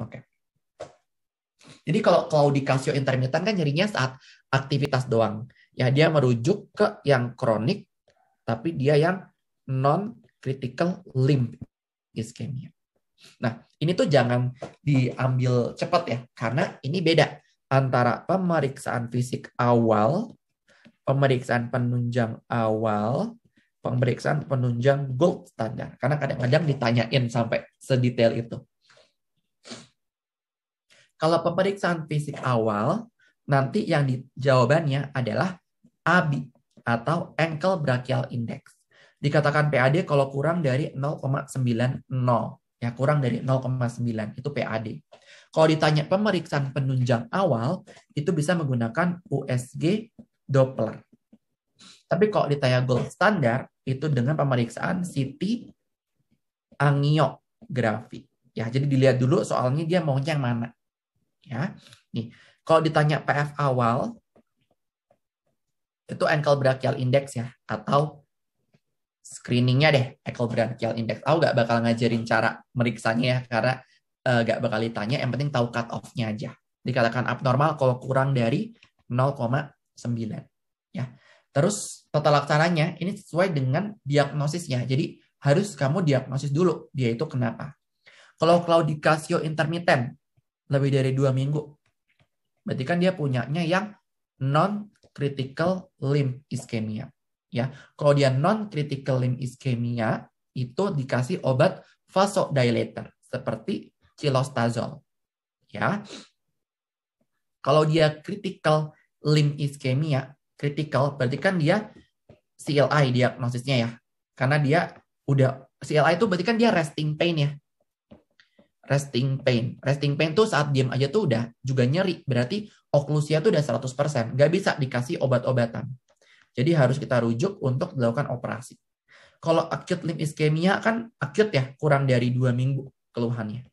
Oke. Okay. Jadi kalau claudicatio intermittent kan nyerinya saat aktivitas doang. Ya dia merujuk ke yang kronik tapi dia yang non critical limb ischemia. Nah, ini tuh jangan diambil cepat ya karena ini beda antara pemeriksaan fisik awal, pemeriksaan penunjang awal, pemeriksaan penunjang gold standar. Karena kadang-kadang ditanyain sampai sedetail itu. Kalau pemeriksaan fisik awal, nanti yang di, jawabannya adalah ABI atau ankle brachial index. Dikatakan PAD kalau kurang dari 0,90, ya kurang dari 0,9 itu PAD. Kalau ditanya pemeriksaan penunjang awal, itu bisa menggunakan USG Doppler. Tapi kalau ditanya gold standar, itu dengan pemeriksaan CT angiografi. Ya, jadi dilihat dulu soalnya dia maunya yang mana. Ya. Nih, kalau ditanya PF awal itu ankle brachial index ya atau screeningnya deh ankle brachial index. Aku nggak bakal ngajarin cara meriksanya ya karena eh, nggak uh, bakal ditanya. Yang penting tahu cut off-nya aja. Dikatakan abnormal kalau kurang dari 0,9 ya. Terus total laksananya ini sesuai dengan diagnosisnya. Jadi harus kamu diagnosis dulu dia itu kenapa. Kalau claudicatio intermittent lebih dari dua minggu. Berarti kan dia punyanya yang non critical limb ischemia. Ya, kalau dia non critical limb ischemia itu dikasih obat vasodilator seperti cilostazol. Ya. Kalau dia critical limb ischemia, critical berarti kan dia CLI diagnosisnya ya. Karena dia udah CLI itu berarti kan dia resting pain ya resting pain. Resting pain tuh saat diam aja tuh udah juga nyeri. Berarti oklusia tuh udah 100%. Nggak bisa dikasih obat-obatan. Jadi harus kita rujuk untuk dilakukan operasi. Kalau acute limb ischemia kan acute ya, kurang dari dua minggu keluhannya.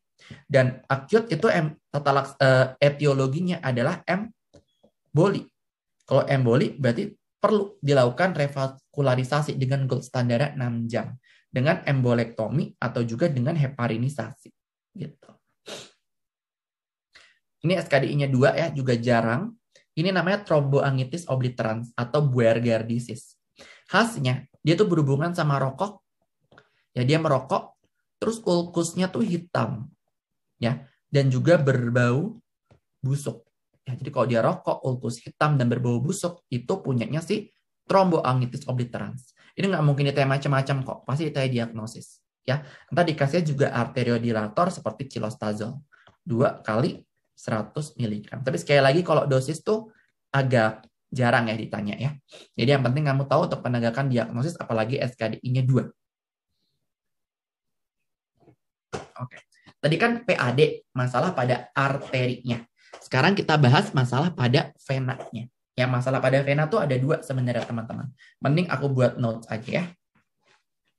Dan acute itu em, tata laks, eh, etiologinya adalah emboli. Kalau emboli berarti perlu dilakukan revaskularisasi dengan gold standar 6 jam dengan embolektomi atau juga dengan heparinisasi gitu. Ini SKDI-nya dua ya, juga jarang. Ini namanya tromboangitis obliterans atau Buerger disease. Khasnya, dia tuh berhubungan sama rokok. Ya, dia merokok, terus ulkusnya tuh hitam. Ya, dan juga berbau busuk. Ya, jadi kalau dia rokok, ulkus hitam, dan berbau busuk, itu punyanya si tromboangitis obliterans. Ini nggak mungkin ditanya macam-macam kok, pasti ditanya diagnosis ya. Entar dikasih juga arteriodilator seperti cilostazol 2 kali 100 mg. Tapi sekali lagi kalau dosis tuh agak jarang ya ditanya ya. Jadi yang penting kamu tahu untuk penegakan diagnosis apalagi SKDI-nya dua. Oke. Tadi kan PAD masalah pada arterinya. Sekarang kita bahas masalah pada venanya. Yang masalah pada vena tuh ada dua sebenarnya teman-teman. Mending aku buat notes aja ya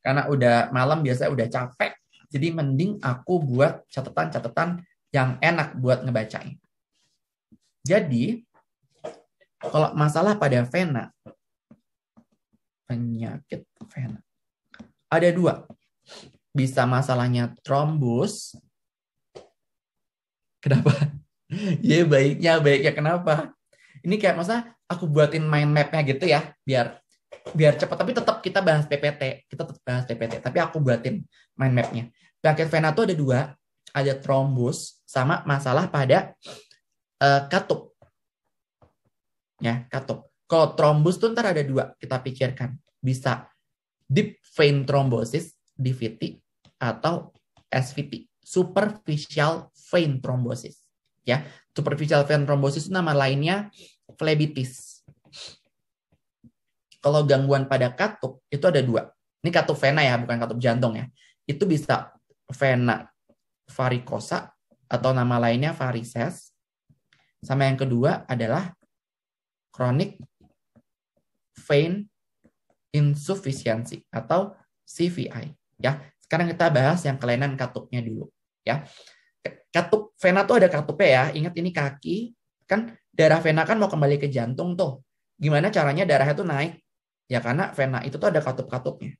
karena udah malam biasanya udah capek. Jadi mending aku buat catatan-catatan yang enak buat ngebacain. Jadi kalau masalah pada vena penyakit vena ada dua. Bisa masalahnya trombus. Kenapa? ya baiknya baiknya kenapa? Ini kayak masa aku buatin mind mapnya gitu ya biar biar cepat tapi tetap kita bahas PPT kita tetap bahas PPT tapi aku buatin mind mapnya penyakit vena tuh ada dua ada trombus sama masalah pada uh, katup ya katup kalau trombus tuh ntar ada dua kita pikirkan bisa deep vein thrombosis DVT atau SVT superficial vein thrombosis ya superficial vein thrombosis itu nama lainnya phlebitis kalau gangguan pada katup itu ada dua. Ini katup vena ya, bukan katup jantung ya. Itu bisa vena varikosa atau nama lainnya varises. Sama yang kedua adalah chronic vein insufficiency atau CVI ya. Sekarang kita bahas yang kelainan katupnya dulu ya. Katup vena tuh ada katupnya ya. Ingat ini kaki kan darah vena kan mau kembali ke jantung tuh. Gimana caranya darahnya tuh naik Ya karena vena itu tuh ada katup-katupnya.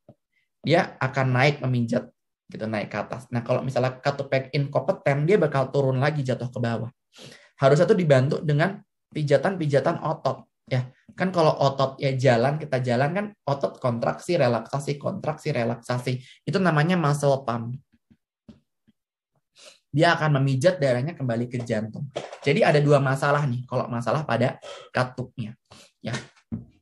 Dia akan naik meminjat gitu naik ke atas. Nah kalau misalnya katup katupek inkompeten dia bakal turun lagi jatuh ke bawah. Harusnya tuh dibantu dengan pijatan-pijatan otot ya kan kalau otot ya jalan kita jalan kan otot kontraksi relaksasi kontraksi relaksasi itu namanya muscle pump dia akan memijat darahnya kembali ke jantung jadi ada dua masalah nih kalau masalah pada katupnya ya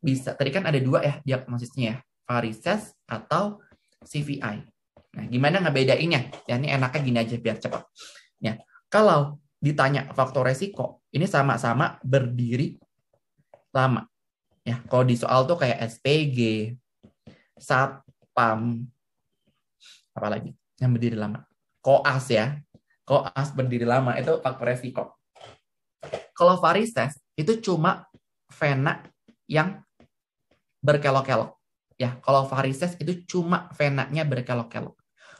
bisa tadi kan ada dua ya diagnosisnya ya varises atau CVI. Nah, gimana ngebedainnya? Ya, ini enaknya gini aja biar cepat. Ya, kalau ditanya faktor resiko, ini sama-sama berdiri lama. Ya, kalau di soal tuh kayak SPG, satpam, apa lagi yang berdiri lama. Koas ya, koas berdiri lama itu faktor resiko. Kalau varises itu cuma vena yang berkelok-kelok. Ya, kalau varises itu cuma venanya berkelok-kelok.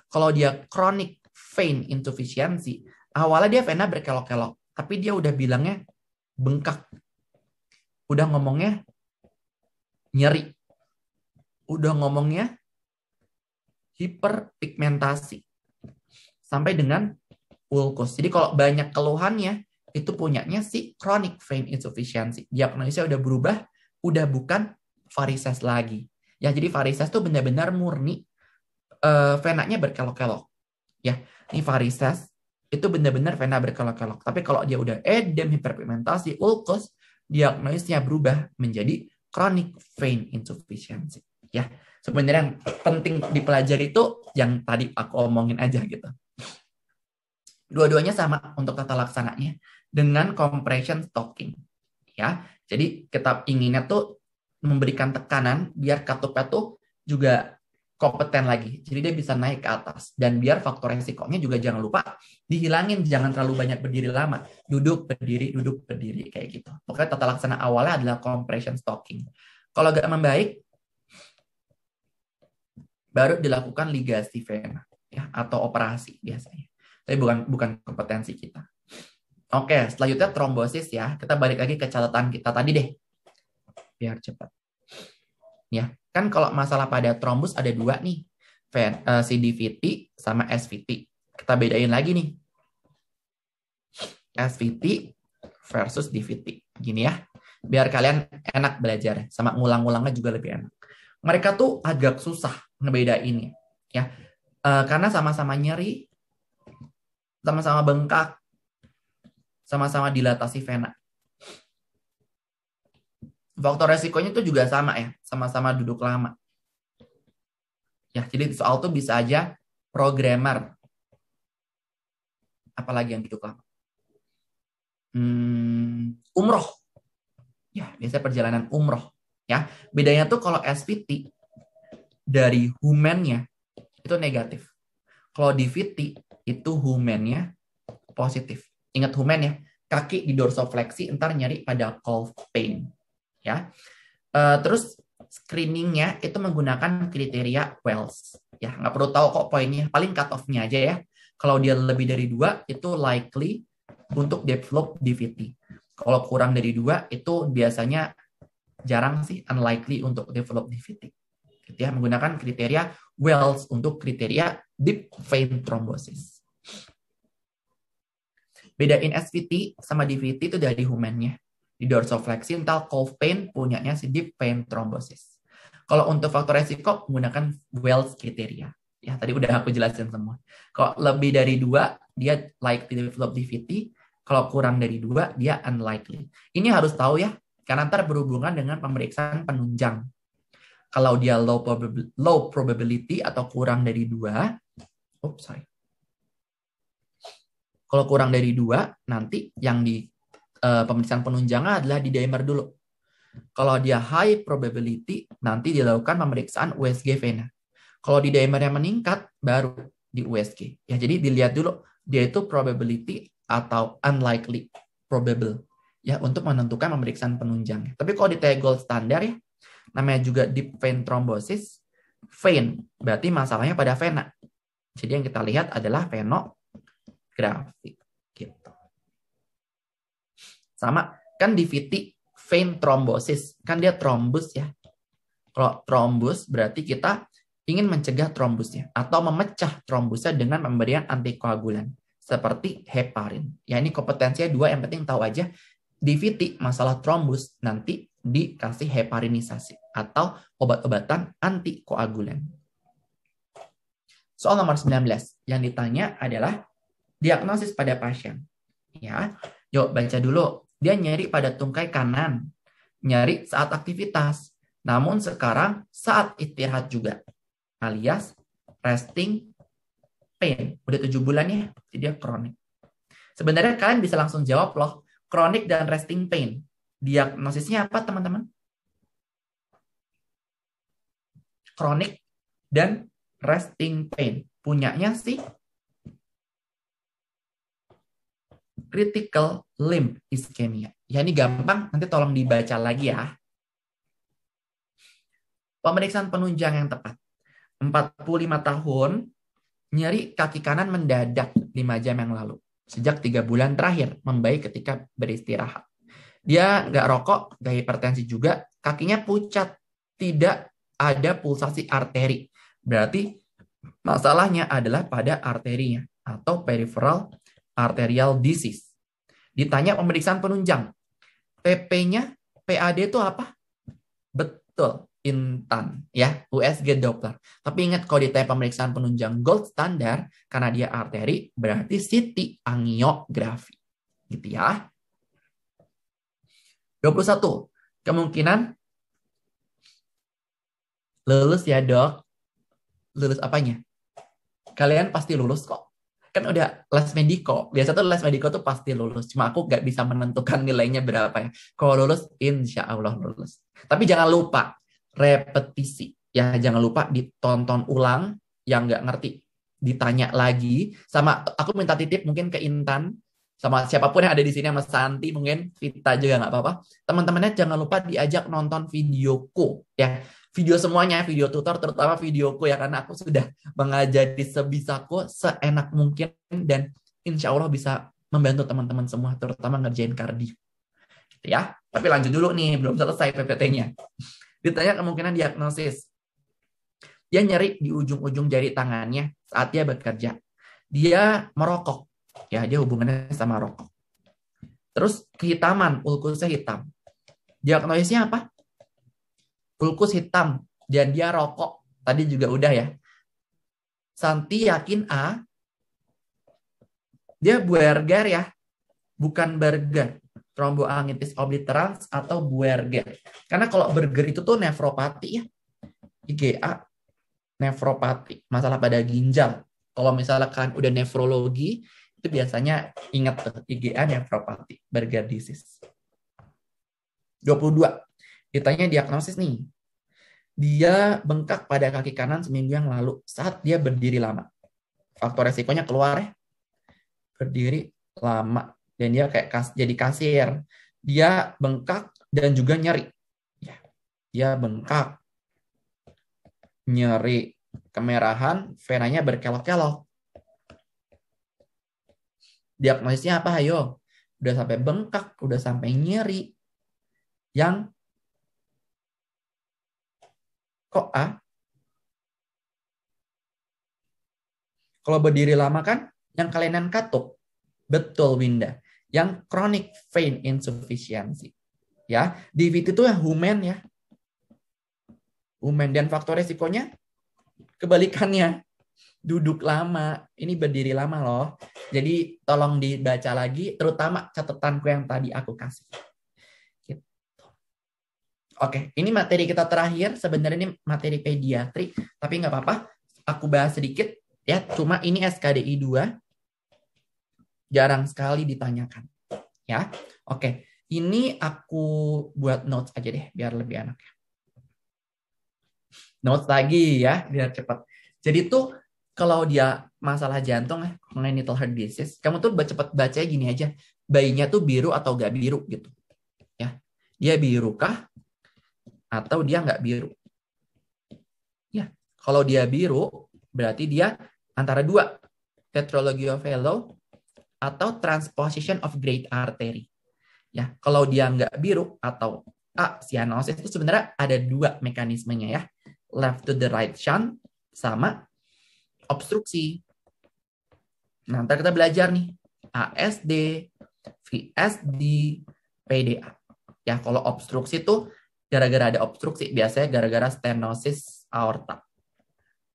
Kalau dia chronic vein insufficiency, awalnya dia vena berkelok-kelok, tapi dia udah bilangnya bengkak. Udah ngomongnya nyeri. Udah ngomongnya hiperpigmentasi. Sampai dengan ulkus. Jadi kalau banyak keluhannya, itu punyanya si chronic vein insufficiency. Diagnosisnya udah berubah, udah bukan varises lagi. Ya, jadi varises tuh benar-benar murni uh, eh, venanya berkelok-kelok. Ya, ini varises itu benar-benar vena berkelok-kelok. Tapi kalau dia udah edem, eh, hiperpigmentasi, ulkus, diagnosisnya berubah menjadi chronic vein insufficiency. Ya, sebenarnya yang penting dipelajari itu yang tadi aku omongin aja gitu. Dua-duanya sama untuk tata laksananya dengan compression stocking. Ya, jadi kita inginnya tuh memberikan tekanan biar Katupa tuh juga kompeten lagi. Jadi dia bisa naik ke atas. Dan biar faktor resikonya juga jangan lupa dihilangin. Jangan terlalu banyak berdiri lama. Duduk, berdiri, duduk, berdiri. Kayak gitu. Pokoknya tata laksana awalnya adalah compression stocking. Kalau gak membaik, baru dilakukan ligasi vena ya, atau operasi biasanya. Tapi bukan bukan kompetensi kita. Oke, selanjutnya trombosis ya. Kita balik lagi ke catatan kita tadi deh biar cepat. Ya, kan kalau masalah pada trombus ada dua nih, eh, CDVT sama SVT. Kita bedain lagi nih. SVT versus DVT. Gini ya, biar kalian enak belajar sama ngulang-ngulangnya juga lebih enak. Mereka tuh agak susah ngebedainnya, ya. Uh, karena sama-sama nyeri, sama-sama bengkak, sama-sama dilatasi vena faktor resikonya itu juga sama ya, sama-sama duduk lama. Ya, jadi soal itu bisa aja programmer. Apalagi yang duduk lama. Hmm, umroh. Ya, biasanya perjalanan umroh. Ya, bedanya tuh kalau SPT dari humannya itu negatif. Kalau di itu humannya positif. Ingat human ya, kaki di dorsofleksi ntar nyari pada calf pain ya. Uh, terus screeningnya itu menggunakan kriteria Wells. Ya, nggak perlu tahu kok poinnya, paling cut off-nya aja ya. Kalau dia lebih dari dua, itu likely untuk develop DVT. Kalau kurang dari dua, itu biasanya jarang sih unlikely untuk develop DVT. Gitu ya, menggunakan kriteria Wells untuk kriteria deep vein thrombosis. Bedain SVT sama DVT itu dari humannya. Di dorsoflexion, entah Pain punyanya si deep vein thrombosis. Kalau untuk faktor resiko menggunakan Wells kriteria. Ya, tadi udah aku jelasin semua. Kalau lebih dari dua, dia likely develop DVT. Kalau kurang dari dua, dia unlikely. Ini harus tahu ya, karena ntar berhubungan dengan pemeriksaan penunjang. Kalau dia low, probab low probability atau kurang dari dua, oops, sorry. Kalau kurang dari dua, nanti yang di Eh, pemeriksaan penunjangnya adalah di dimer dulu. Kalau dia high probability, nanti dilakukan pemeriksaan USG vena. Kalau di dimer yang meningkat, baru di USG. Ya, jadi dilihat dulu dia itu probability atau unlikely, probable ya untuk menentukan pemeriksaan penunjang. Tapi kalau di gold standar ya, namanya juga deep vein thrombosis, vein berarti masalahnya pada vena. Jadi yang kita lihat adalah venografi. Gitu. Sama kan di vein trombosis, kan dia trombus ya. Kalau trombus berarti kita ingin mencegah trombusnya atau memecah trombusnya dengan pemberian antikoagulan seperti heparin. Ya ini kompetensinya dua yang penting tahu aja di masalah trombus nanti dikasih heparinisasi atau obat-obatan antikoagulan. Soal nomor 19 yang ditanya adalah diagnosis pada pasien. Ya, yuk baca dulu dia nyeri pada tungkai kanan, nyeri saat aktivitas, namun sekarang saat istirahat juga. Alias resting pain. Udah tujuh bulan ya, jadi dia kronik. Sebenarnya kalian bisa langsung jawab loh, kronik dan resting pain. Diagnosisnya apa teman-teman? Kronik dan resting pain. Punyanya sih critical limb ischemia. Ya ini gampang, nanti tolong dibaca lagi ya. Pemeriksaan penunjang yang tepat. 45 tahun, nyeri kaki kanan mendadak 5 jam yang lalu. Sejak 3 bulan terakhir, membaik ketika beristirahat. Dia nggak rokok, nggak hipertensi juga, kakinya pucat, tidak ada pulsasi arteri. Berarti masalahnya adalah pada arterinya atau peripheral arterial disease. Ditanya pemeriksaan penunjang. PP-nya, PAD itu apa? Betul, Intan ya, USG Doppler. Tapi ingat kalau ditanya pemeriksaan penunjang gold standar karena dia arteri berarti CT angiografi. Gitu ya. 21. Kemungkinan lulus ya, Dok. Lulus apanya? Kalian pasti lulus kok kan udah les mediko biasa tuh les mediko tuh pasti lulus cuma aku nggak bisa menentukan nilainya berapa ya kalau lulus insya Allah lulus tapi jangan lupa repetisi ya jangan lupa ditonton ulang yang nggak ngerti ditanya lagi sama aku minta titip mungkin ke Intan sama siapapun yang ada di sini sama Santi mungkin Vita juga nggak apa-apa teman-temannya jangan lupa diajak nonton videoku ya video semuanya video tutor terutama videoku ya karena aku sudah mengajari sebisaku seenak mungkin dan insya Allah bisa membantu teman-teman semua terutama ngerjain kardio gitu ya tapi lanjut dulu nih belum selesai PPT-nya ditanya kemungkinan diagnosis dia nyari di ujung-ujung jari tangannya saat dia bekerja dia merokok Ya, dia hubungannya sama rokok. Terus kehitaman, ulkusnya hitam. Diagnosisnya apa? Ulkus hitam dan dia rokok. Tadi juga udah ya. Santi yakin A, dia buerger ya, bukan burger. Tromboangitis obliterans atau burger Karena kalau burger itu tuh nefropati ya. IgA nefropati, masalah pada ginjal. Kalau misalnya kalian udah nefrologi, itu biasanya ingat tuh IgA nephropathy Berger disease. 22. Ditanya diagnosis nih. Dia bengkak pada kaki kanan seminggu yang lalu saat dia berdiri lama. Faktor resikonya keluar ya. Berdiri lama dan dia kayak kas, jadi kasir. Dia bengkak dan juga nyeri. Ya. Dia bengkak. Nyeri, kemerahan, venanya berkelok-kelok diagnosisnya apa ayo udah sampai bengkak udah sampai nyeri yang kok ah kalau berdiri lama kan yang kelainan katuk betul Winda yang chronic vein insufficiency ya di DVT itu ya human ya human dan faktor resikonya kebalikannya duduk lama. Ini berdiri lama loh. Jadi tolong dibaca lagi, terutama catatanku yang tadi aku kasih. Gitu. Oke, ini materi kita terakhir. Sebenarnya ini materi pediatri, tapi nggak apa-apa. Aku bahas sedikit ya. Cuma ini SKDI 2 jarang sekali ditanyakan. Ya, oke. Ini aku buat notes aja deh, biar lebih enak ya. Notes lagi ya, biar cepat. Jadi tuh kalau dia masalah jantung eh little heart disease, kamu tuh cepet baca gini aja, bayinya tuh biru atau gak biru gitu. Ya. Dia biru kah atau dia nggak biru? Ya, kalau dia biru berarti dia antara dua, tetralogy of yellow atau transposition of great artery. Ya, kalau dia nggak biru atau A, ah, cyanosis itu sebenarnya ada dua mekanismenya ya. Left to the right shunt sama obstruksi. Nah, nanti kita belajar nih ASD, VSD, PDA. Ya, kalau obstruksi itu gara-gara ada obstruksi, biasanya gara-gara stenosis aorta.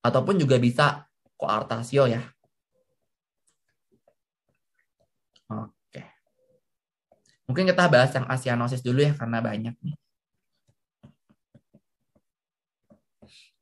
Ataupun juga bisa koartasio ya. Oke. Mungkin kita bahas yang asianosis dulu ya, karena banyak nih.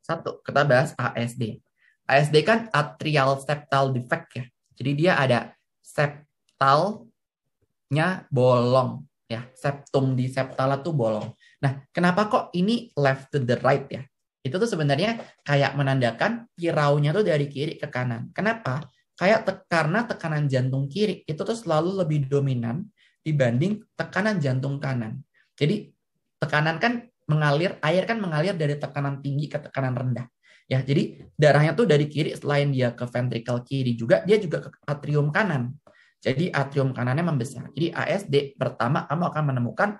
Satu, kita bahas ASD. ASD kan atrial septal defect ya. Jadi dia ada septalnya bolong ya. Septum di septala tuh bolong. Nah, kenapa kok ini left to the right ya? Itu tuh sebenarnya kayak menandakan piraunya tuh dari kiri ke kanan. Kenapa? Kayak te karena tekanan jantung kiri itu tuh selalu lebih dominan dibanding tekanan jantung kanan. Jadi tekanan kan mengalir, air kan mengalir dari tekanan tinggi ke tekanan rendah. Ya, jadi darahnya tuh dari kiri selain dia ke ventrikel kiri juga dia juga ke atrium kanan. Jadi atrium kanannya membesar. Jadi ASD pertama kamu akan menemukan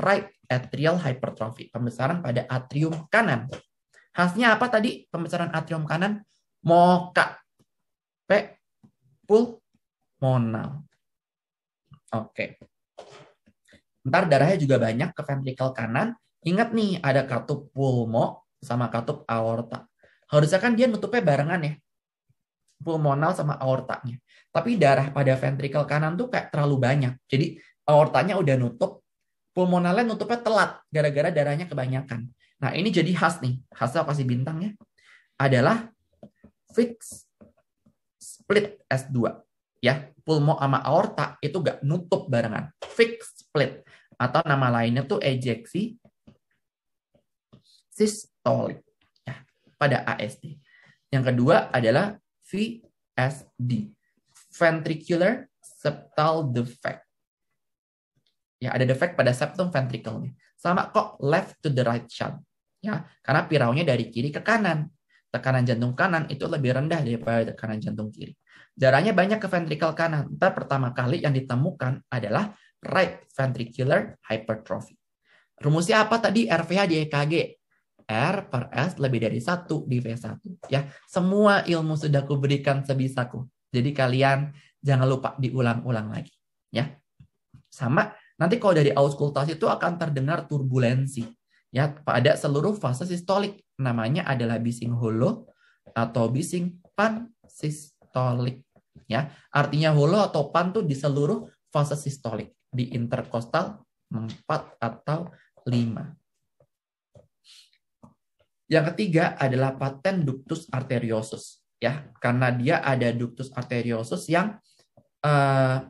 right atrial hypertrophy, pembesaran pada atrium kanan. Khasnya apa tadi pembesaran atrium kanan? Moka. P pulmonal. Oke. Ntar darahnya juga banyak ke ventrikel kanan. Ingat nih, ada katup pulmo sama katup aorta harusnya kan dia nutupnya barengan ya pulmonal sama aortanya. Tapi darah pada ventrikel kanan tuh kayak terlalu banyak. Jadi aortanya udah nutup, pulmonalnya nutupnya telat gara-gara darahnya kebanyakan. Nah ini jadi khas nih, khasnya aku kasih ya adalah fix split S2. Ya, pulmo sama aorta itu gak nutup barengan. Fix split. Atau nama lainnya tuh ejeksi sistolik pada ASD. Yang kedua adalah VSD, ventricular septal defect. Ya, ada defect pada septum ventricle nih. Sama kok left to the right shunt. Ya, karena piraunya dari kiri ke kanan. Tekanan jantung kanan itu lebih rendah daripada tekanan jantung kiri. Darahnya banyak ke ventrikel kanan. Ntar pertama kali yang ditemukan adalah right ventricular hypertrophy. Rumusnya apa tadi? RVH di EKG. R per S lebih dari satu di V1. Ya, semua ilmu sudah kuberikan sebisaku. Jadi kalian jangan lupa diulang-ulang lagi. Ya, sama. Nanti kalau dari auskultasi itu akan terdengar turbulensi. Ya, pada seluruh fase sistolik namanya adalah bising holo atau bising pansistolik. Ya, artinya holo atau pan tuh di seluruh fase sistolik di interkostal 4 atau 5. Yang ketiga adalah paten ductus arteriosus, ya, karena dia ada ductus arteriosus yang uh,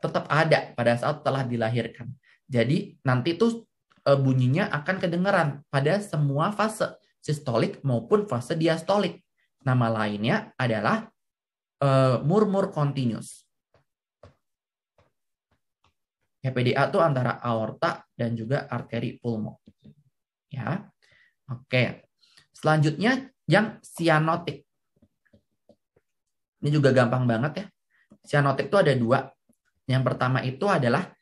tetap ada pada saat telah dilahirkan. Jadi nanti itu uh, eh, bunyinya akan kedengaran pada semua fase sistolik maupun fase diastolik. Nama lainnya adalah uh, murmur continuous. HPDA itu antara aorta dan juga arteri pulmo. Ya. Oke. Selanjutnya yang cyanotic. Ini juga gampang banget ya. Cyanotic itu ada dua. Yang pertama itu adalah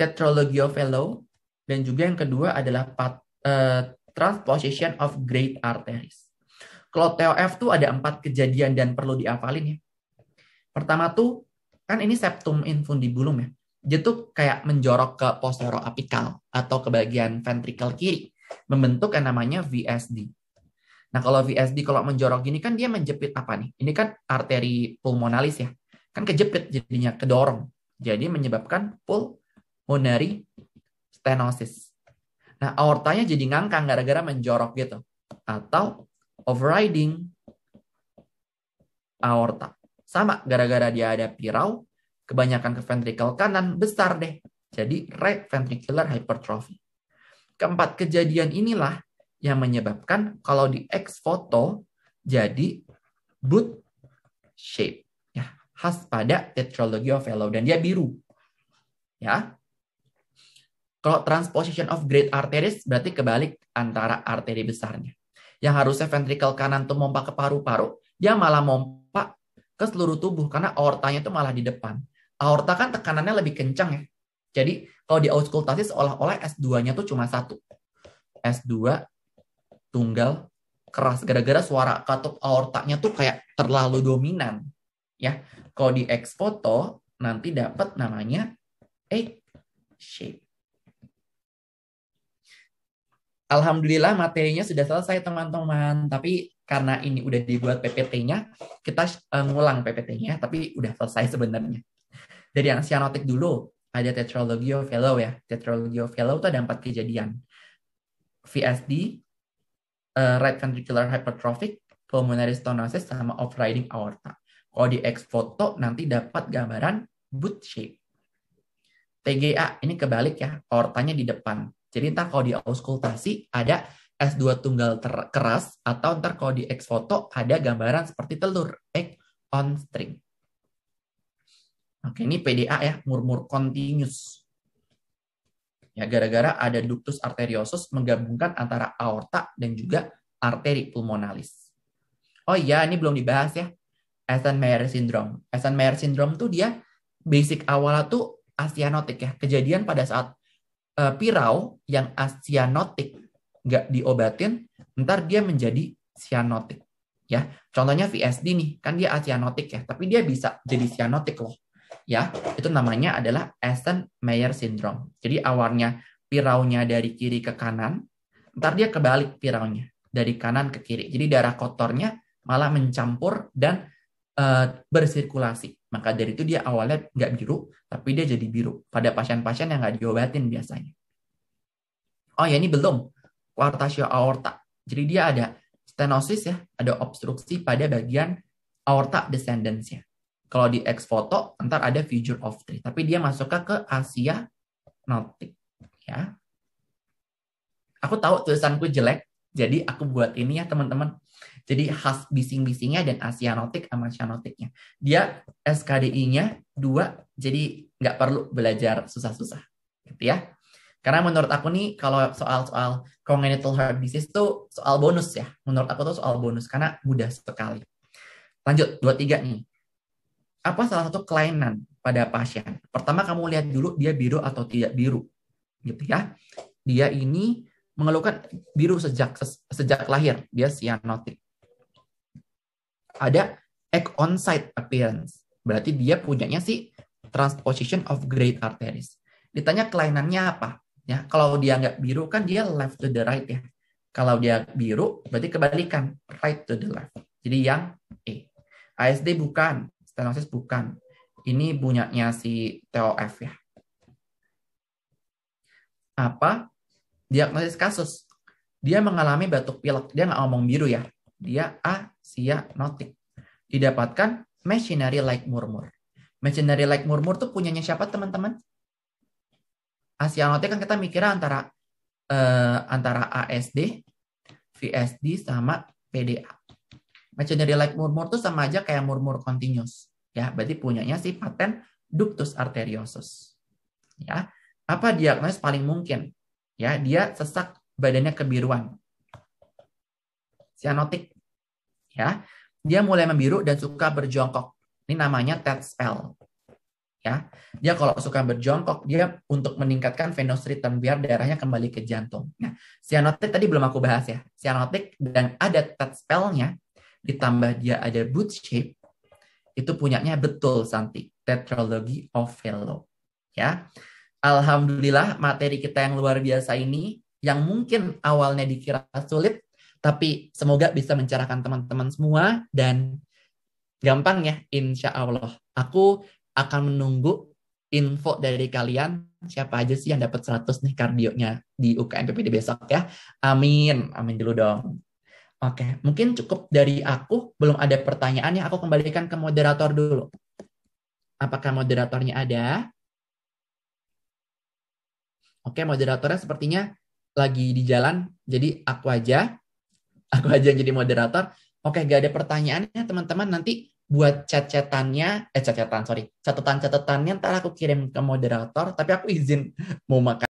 tetralogiophello dan juga yang kedua adalah pat, uh, transposition of great arteries. Kalau TOF itu ada empat kejadian dan perlu diafalin ya. Pertama tuh kan ini septum infundibulum ya. Dia tuh kayak menjorok ke postero apikal atau ke bagian ventrikel kiri, membentuk yang namanya VSD. Nah, kalau VSD kalau menjorok gini kan dia menjepit apa nih? Ini kan arteri pulmonalis ya. Kan kejepit jadinya, kedorong. Jadi menyebabkan pulmonary stenosis. Nah, aortanya jadi ngangkang gara-gara menjorok gitu. Atau overriding aorta. Sama, gara-gara dia ada pirau, kebanyakan ke ventrikel kanan besar deh. Jadi right ventricular hypertrophy. Keempat kejadian inilah yang menyebabkan kalau di X foto jadi boot shape ya khas pada tetralogy of yellow dan dia biru ya kalau transposition of great arteries berarti kebalik antara arteri besarnya yang harusnya ventrikel kanan tuh mompa ke paru-paru dia malah mompa ke seluruh tubuh karena aortanya itu malah di depan aorta kan tekanannya lebih kencang ya jadi kalau di auskultasi seolah-olah S2-nya tuh cuma satu S2 tunggal keras gara-gara suara katup aortanya tuh kayak terlalu dominan ya kalau di foto nanti dapat namanya egg shape Alhamdulillah materinya sudah selesai teman-teman tapi karena ini udah dibuat PPT-nya kita eh, ngulang PPT-nya tapi udah selesai sebenarnya dari yang sianotik dulu ada tetralogio of fellow ya tetralogio of fellow itu ada empat kejadian VSD uh, right ventricular hypertrophic, pulmonary stenosis, sama overriding aorta. Kalau di X foto nanti dapat gambaran boot shape. TGA ini kebalik ya, aortanya di depan. Jadi ntar kalau di auskultasi ada S2 tunggal ter keras atau ntar kalau di X foto ada gambaran seperti telur egg on string. Oke, ini PDA ya, murmur continuous ya gara-gara ada ductus arteriosus menggabungkan antara aorta dan juga arteri pulmonalis. Oh iya, ini belum dibahas ya. Eisenmeyer syndrome. Eisenmeyer syndrome tuh dia basic awalnya tuh asianotik ya. Kejadian pada saat uh, pirau yang asianotik nggak diobatin, ntar dia menjadi sianotik. Ya, contohnya VSD nih, kan dia asianotik ya, tapi dia bisa jadi sianotik loh ya itu namanya adalah Eisenmeyer syndrome. Jadi awalnya piraunya dari kiri ke kanan, ntar dia kebalik piraunya dari kanan ke kiri. Jadi darah kotornya malah mencampur dan uh, bersirkulasi. Maka dari itu dia awalnya nggak biru, tapi dia jadi biru pada pasien-pasien yang nggak diobatin biasanya. Oh ya ini belum kuartasio aorta. Jadi dia ada stenosis ya, ada obstruksi pada bagian aorta descendensnya. Kalau di X foto, ntar ada future of three. Tapi dia masuknya ke Asia Nautic, Ya. Aku tahu tulisanku jelek, jadi aku buat ini ya teman-teman. Jadi khas bising-bisingnya dan Asia Nautic sama Asia asianotiknya. Dia SKDI-nya dua, jadi nggak perlu belajar susah-susah. Gitu ya. Karena menurut aku nih kalau soal-soal congenital heart disease itu soal bonus ya. Menurut aku tuh soal bonus karena mudah sekali. Lanjut, dua tiga nih apa salah satu kelainan pada pasien. Pertama kamu lihat dulu dia biru atau tidak biru, gitu ya. Dia ini mengeluhkan biru sejak sejak lahir, dia cyanotic. Ada egg on site appearance, berarti dia punyanya si transposition of great arteries. Ditanya kelainannya apa? Ya, kalau dia nggak biru kan dia left to the right ya. Kalau dia biru berarti kebalikan right to the left. Jadi yang A ASD bukan, stenosis bukan. Ini punyanya si TOF ya. Apa? Diagnosis kasus. Dia mengalami batuk pilek. Dia nggak ngomong biru ya. Dia notik. Didapatkan machinery like murmur. Machinery like murmur tuh punyanya siapa teman-teman? notik kan kita mikirnya antara eh, antara ASD, VSD sama PDA. Machinery like murmur tuh sama aja kayak murmur continuous. Ya, berarti punyanya si paten ductus arteriosus. Ya. Apa diagnosis paling mungkin? Ya, dia sesak badannya kebiruan. Cyanotic. Ya. Dia mulai membiru dan suka berjongkok. Ini namanya TET e spell. Ya. Dia kalau suka berjongkok, dia untuk meningkatkan venous return biar darahnya kembali ke jantung. Nah, cyanotic tadi belum aku bahas ya. Cyanotic dan ada TET e ditambah dia ada boot shape itu punyanya betul Santi Tetralogy of Velo ya Alhamdulillah materi kita yang luar biasa ini yang mungkin awalnya dikira sulit tapi semoga bisa mencerahkan teman-teman semua dan gampang ya insya Allah aku akan menunggu info dari kalian siapa aja sih yang dapat 100 nih kardionya di UKMPPD besok ya amin amin dulu dong Oke, okay. mungkin cukup dari aku. Belum ada pertanyaan yang aku kembalikan ke moderator dulu. Apakah moderatornya ada? Oke, okay, moderatornya sepertinya lagi di jalan, jadi aku aja. Aku aja yang jadi moderator. Oke, okay, gak ada pertanyaannya teman-teman. Nanti buat cat-catannya, eh chat-chatan, sorry. Catatan-catatannya ntar aku kirim ke moderator, tapi aku izin mau makan.